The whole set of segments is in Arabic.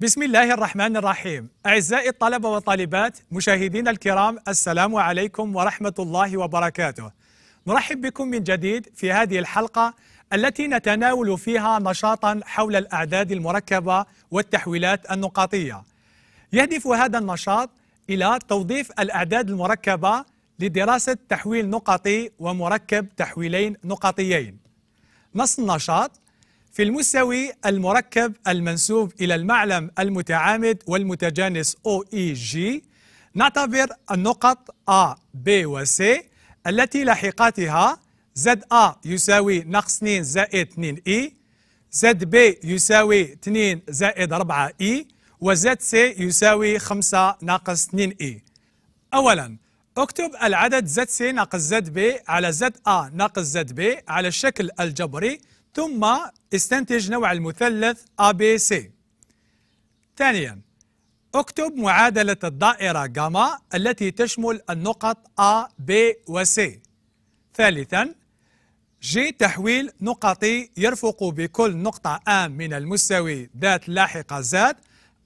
بسم الله الرحمن الرحيم أعزائي الطلبة والطالبات مشاهدين الكرام السلام عليكم ورحمة الله وبركاته نرحب بكم من جديد في هذه الحلقة التي نتناول فيها نشاطا حول الأعداد المركبة والتحويلات النقاطية يهدف هذا النشاط إلى توظيف الأعداد المركبة لدراسة تحويل نقطي ومركب تحويلين نقطيين نص النشاط في المستوي المركب المنسوب إلى المعلم المتعامد والمتجانس OEG نعتبر النقط A, B و C التي لاحقاتها ZA يساوي ناقص 2 زائد 2 E ZB يساوي 2 زائد 4 E وZC يساوي 5 ناقص 2 E أولاً اكتب العدد ZC ناقص ZB على ZA ناقص ZB على الشكل الجبري ثم استنتج نوع المثلث ABC ثانيا اكتب معادلة الدائرة جاما التي تشمل النقط A, B و C ثالثا ج تحويل نقطي يرفق بكل نقطة A من المستوي ذات لاحقة Z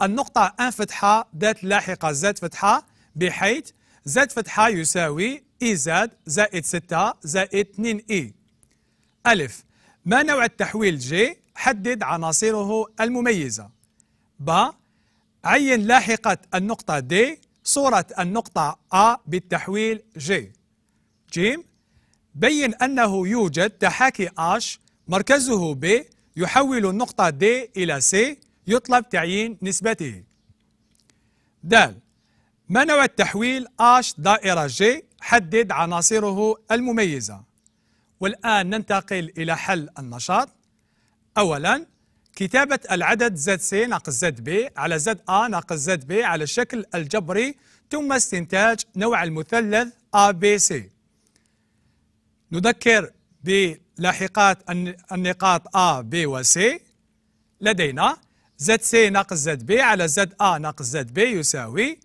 النقطة A فتحة ذات لاحقة Z فتحة بحيث Z فتحة يساوي إي e زائد 6 زائد 2 إي e. ألف ما نوع التحويل جي حدد عناصره المميزة ب عين لاحقة النقطة D صورة النقطة A بالتحويل جي جيم بين أنه يوجد تحاكي H مركزه B يحول النقطة D إلى C يطلب تعيين نسبته د ما نوع التحويل H دائرة جي حدد عناصره المميزة والآن ننتقل إلى حل النشاط أولا كتابة العدد زد سي ناقص زد بي على زد آ ناقص زد بي على الشكل الجبري ثم استنتاج نوع المثلث آ بي سي نذكر بلاحقات النقاط آ بي وسي لدينا زد سي ناقص زد بي على زد آ ناقص زد بي يساوي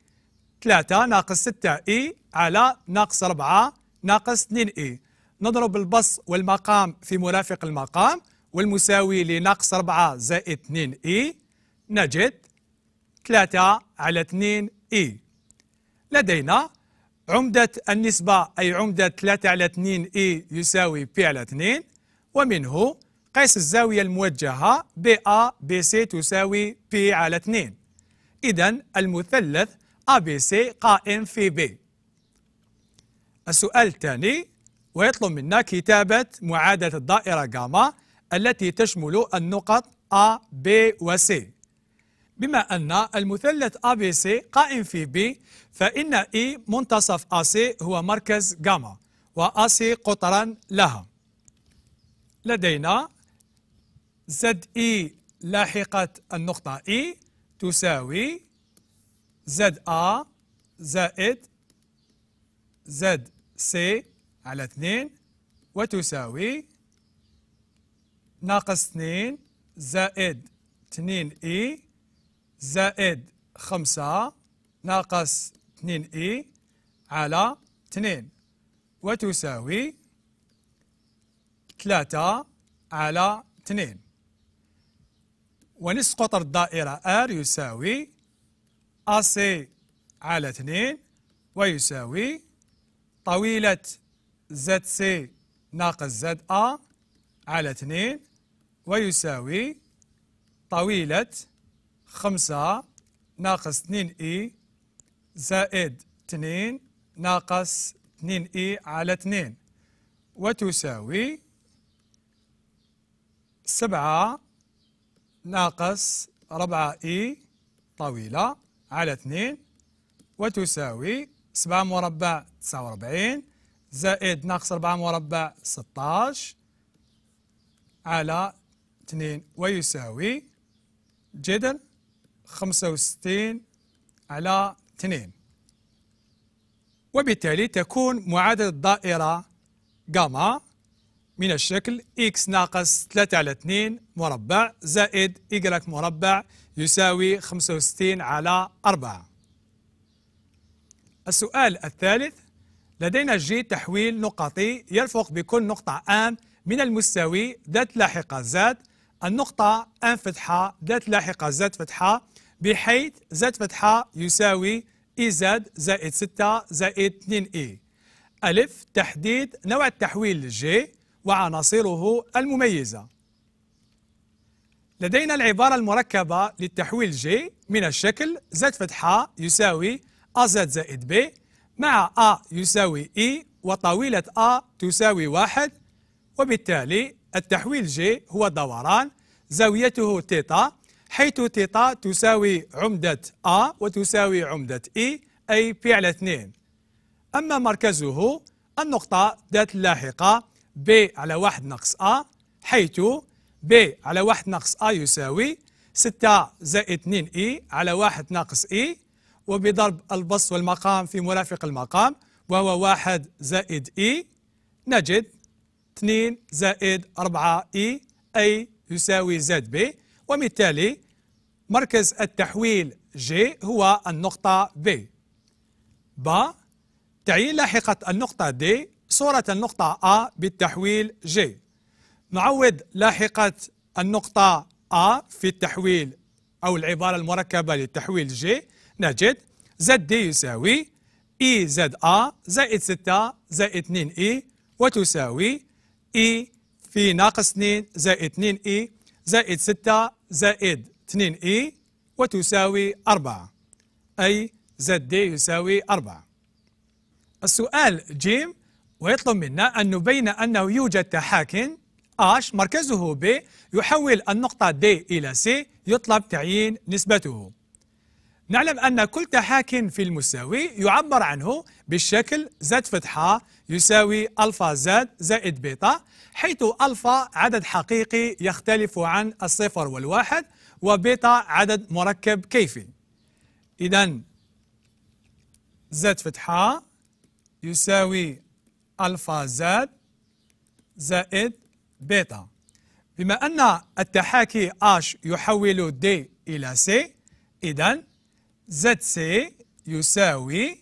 3 ناقص 6 إي على ناقص 4 ناقص 2 إي نضرب البص والمقام في مرافق المقام والمساوي لناقص 4 زائد 2 اي e، نجد 3 على 2 اي e. لدينا عمدة النسبة أي عمدة 3 على 2 اي e يساوي بي على 2 ومنه قيس الزاوية الموجهة بي أ بي سي تساوي بي على 2 إذا المثلث ABC قائم في B السؤال الثاني ويطلب منا كتابة معادلة الدائرة جاما التي تشمل النقط A, B و C بما أن المثلث ABC قائم في B فإن E منتصف AC هو مركز جاما وAC قطرا لها لدينا ZE لاحقة النقطة E تساوي ZA زائد ZC على 2 وتساوي ناقص 2 زائد 2 اي زائد 5 ناقص 2 اي على 2 وتساوي 3 على 2 ونصف قطر الدائرة R يساوي AC على 2 ويساوي طويلة زد سي ناقص زد أ على 2 ويساوي طويلة 5 ناقص 2 إي زائد 2 ناقص 2 إي على 2 وتساوي 7 ناقص 4 إي طويلة على 2 وتساوي 7 مربع 49 زائد ناقص 4 مربع 16 على 2 ويساوي جدر 65 على 2 وبالتالي تكون معادلة الدائرة جاما من الشكل x ناقص 3 على 2 مربع زائد y مربع يساوي 65 على 4 السؤال الثالث لدينا جي تحويل نقطي يرفق بكل نقطة آن من المستوي ذات لاحقة زاد النقطة آن فتحة ذات لاحقة زاد فتحة بحيث زاد فتحة يساوي إي e زاد زائد 6 زائد 2 إي e. ألف تحديد نوع التحويل جي وعناصره المميزة لدينا العبارة المركبة للتحويل جي من الشكل زاد فتحة يساوي أ زائد ب مع أ يساوي إي وطويلة أ تساوي واحد وبالتالي التحويل جي هو دوران زاويته تيتا حيث تيتا تساوي عمدة أ وتساوي عمدة إي أي بي على 2 أما مركزه النقطة ذات اللاحقة ب على واحد ناقص أ حيث ب على واحد ناقص أ يساوي 6 زائد 2 إي على واحد ناقص إي وبضرب البسط والمقام في مرافق المقام وهو واحد زائد إي نجد 2 زائد 4 إي أي يساوي زد بي وبالتالي مركز التحويل جي هو النقطة بي با تعيين لاحقة النقطة دي صورة النقطة أ بالتحويل جي نعوض لاحقة النقطة أ في التحويل أو العبارة المركبة للتحويل جي نجد زد دي يساوي اي زد ا زائد 6 زائد 2 اي وتساوي اي في ناقص 2 زائد 2 اي زائد 6 زائد 2 اي وتساوي 4 اي زد دي يساوي 4 السؤال جيم ويطلب منا أن نبين أنه يوجد تحاكم آش مركزه ب يحول النقطة دي إلى سي يطلب تعيين نسبته نعلم أن كل تحاك في المساوي يعبر عنه بالشكل زد فتحة يساوي ألفا زد زائد بيتا حيث ألفا عدد حقيقي يختلف عن الصفر والواحد وبيتا عدد مركب كيفي إذا زد فتحة يساوي ألفا زد زائد بيتا بما أن التحاكي H يحول D إلى C إذا زد سي يساوي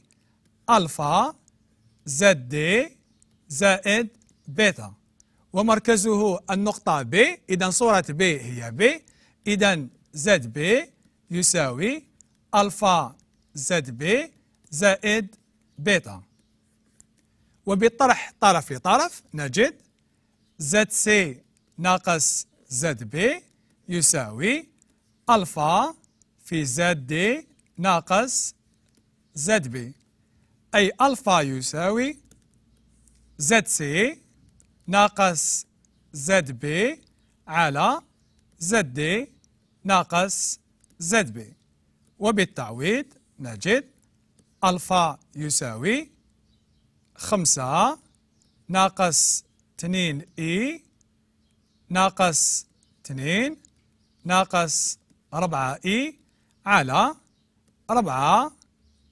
ألفا زد دي زائد بيتا ومركزه النقطة ب إذا صورة ب هي ب إذا زد ب يساوي ألفا زد ب زائد بيتا وبطرح طرف لطرف نجد زد سي ناقص زد ب يساوي ألفا في زد دي ناقص زد بي أي ألفا يساوي زد سي ناقص زد بي على زد دي ناقص زد بي وبالتعويض نجد ألفا يساوي خمسة ناقص تنين إي e ناقص تنين ناقص ربعة إي e على أربعة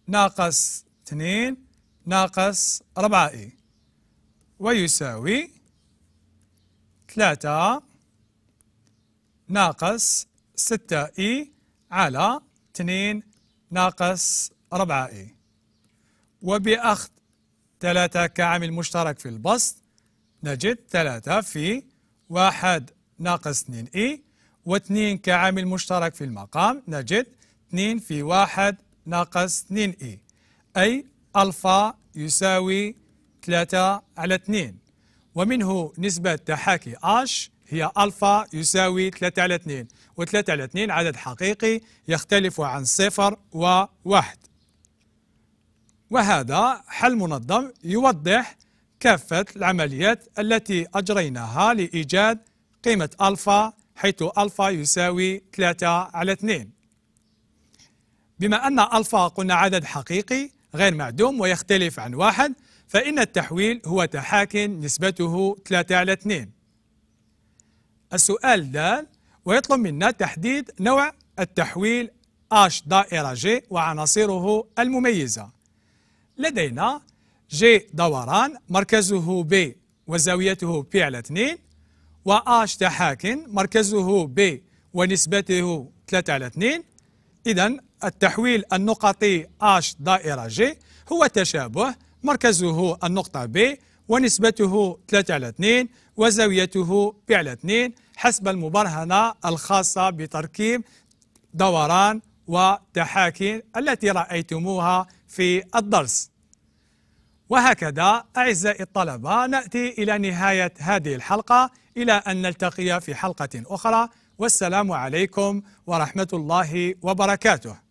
ناقص اثنين ناقص أربعة إي ويساوي ثلاثة ناقص ستة إي على اثنين ناقص أربعة إي وبأخذ ثلاثة كعامل مشترك في البسط نجد ثلاثة في واحد ناقص اثنين إي واثنين كعامل مشترك في المقام نجد 2 في 1 ناقص 2 اي أي ألفا يساوي 3 على 2 ومنه نسبة تحاكي اش هي ألفا يساوي 3 على 2 و3 على 2 عدد حقيقي يختلف عن صفر 1 وهذا حل منظم يوضح كافة العمليات التي أجريناها لإيجاد قيمة ألفا حيث ألفا يساوي 3 على 2 بما أن ألفا قلنا عدد حقيقي غير معدوم ويختلف عن واحد فإن التحويل هو تحاك نسبته 3 على 2 السؤال دال ويطلب منا تحديد نوع التحويل H دائرة G وعناصره المميزة لدينا G دوران مركزه B وزاويته P على 2 و H تحاك مركزه B ونسبته 3 على 2 إذا التحويل النقطي H دائرة G هو تشابه مركزه النقطة B ونسبته 3 على 2 وزاويته B على 2 حسب المبرهنة الخاصة بتركيب دوران وتحاكي التي رأيتموها في الدرس وهكذا أعزائي الطلبة نأتي إلى نهاية هذه الحلقة إلى أن نلتقي في حلقة أخرى والسلام عليكم ورحمة الله وبركاته